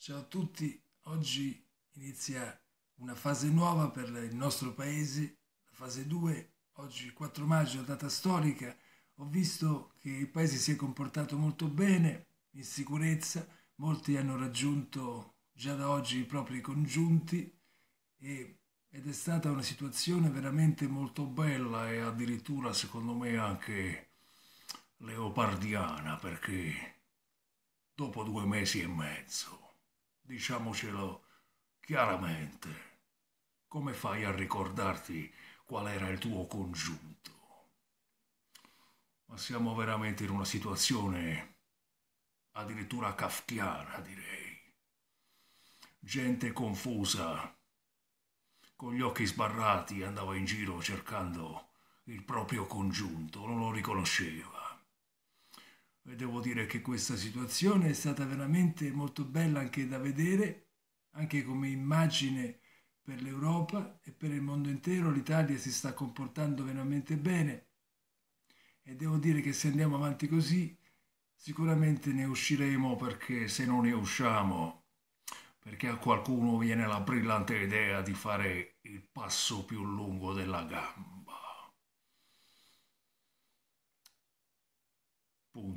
Ciao a tutti, oggi inizia una fase nuova per il nostro paese, la fase 2, oggi 4 maggio, data storica. Ho visto che il paese si è comportato molto bene, in sicurezza, molti hanno raggiunto già da oggi i propri congiunti e, ed è stata una situazione veramente molto bella e addirittura secondo me anche leopardiana perché dopo due mesi e mezzo Diciamocelo chiaramente, come fai a ricordarti qual era il tuo congiunto? Ma siamo veramente in una situazione addirittura kafkiana, direi. Gente confusa, con gli occhi sbarrati, andava in giro cercando il proprio congiunto, non lo riconosceva devo dire che questa situazione è stata veramente molto bella anche da vedere, anche come immagine per l'Europa e per il mondo intero. L'Italia si sta comportando veramente bene e devo dire che se andiamo avanti così sicuramente ne usciremo perché se non ne usciamo, perché a qualcuno viene la brillante idea di fare il passo più lungo della gamba.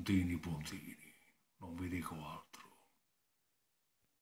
puntini puntini, non vi dico altro.